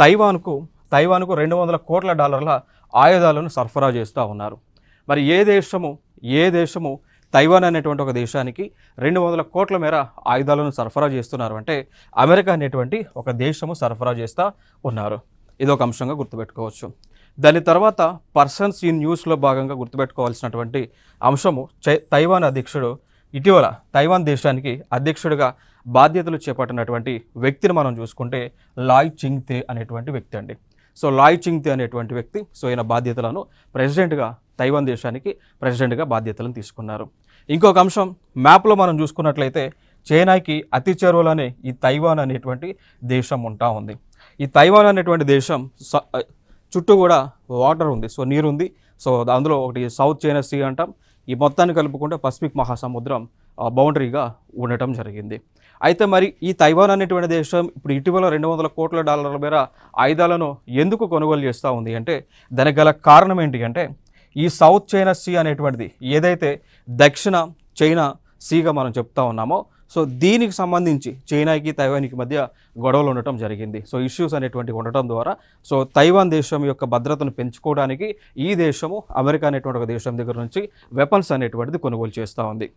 తైవాన్కు తైవాన్కు రెండు వందల కోట్ల డాలర్ల ఆయుధాలను సరఫరా చేస్తూ ఉన్నారు మరి ఏ దేశము ఏ దేశము తైవాన్ అనేటువంటి ఒక దేశానికి రెండు వందల కోట్ల మేర ఆయుధాలను సరఫరా చేస్తున్నారు అంటే అమెరికా అనేటువంటి ఒక దేశము సరఫరా చేస్తూ ఉన్నారు ఇది ఒక అంశంగా గుర్తుపెట్టుకోవచ్చు దాని తర్వాత పర్సన్స్ ఇన్ న్యూస్లో భాగంగా గుర్తుపెట్టుకోవాల్సినటువంటి అంశము తైవాన్ అధ్యక్షుడు ఇటీవల తైవాన్ దేశానికి అధ్యక్షుడిగా బాధ్యతలు చేపట్టినటువంటి వ్యక్తిని మనం చూసుకుంటే లాయ్ చింగ్ తే అనేటువంటి వ్యక్తి అండి సో లాయ్ చింగ్ తే అనేటువంటి వ్యక్తి సో ఈయన బాధ్యతలను ప్రెసిడెంట్గా తైవాన్ దేశానికి ప్రెసిడెంట్గా బాధ్యతలను తీసుకున్నారు ఇంకొక అంశం మ్యాప్లో మనం చూసుకున్నట్లయితే చైనాకి అతి చెరువులనే ఈ తైవాన్ అనేటువంటి దేశం ఉంటా ఉంది ఈ తైవాన్ అనేటువంటి దేశం చుట్టూ కూడా వాటర్ ఉంది సో నీరు ఉంది సో అందులో ఒకటి సౌత్ చైనా సీ అంటాం ఈ మొత్తాన్ని కలుపుకుంటే పసిఫిక్ మహాసముద్రం బౌండరీగా ఉండటం జరిగింది అయితే మరి ఈ తైవాన్ అనేటువంటి దేశం ఇప్పుడు ఇటీవల రెండు వందల కోట్ల డాలర్ల మేర ఆయుధాలను ఎందుకు కొనుగోలు చేస్తూ ఉంది అంటే దానికి గల కారణం ఏంటి అంటే ఈ సౌత్ చైనా సీ అనేటువంటిది ఏదైతే దక్షిణ చైనా సీగా మనం చెప్తా ఉన్నామో సో దీనికి సంబంధించి చైనాకి తైవాన్కి మధ్య గొడవలు ఉండటం జరిగింది సో ఇష్యూస్ అనేటువంటివి ఉండటం ద్వారా సో తైవాన్ దేశం యొక్క భద్రతను పెంచుకోవడానికి ఈ దేశము అమెరికా అనేటువంటి ఒక దేశం దగ్గర నుంచి వెపన్స్ అనేటువంటిది కొనుగోలు చేస్తూ ఉంది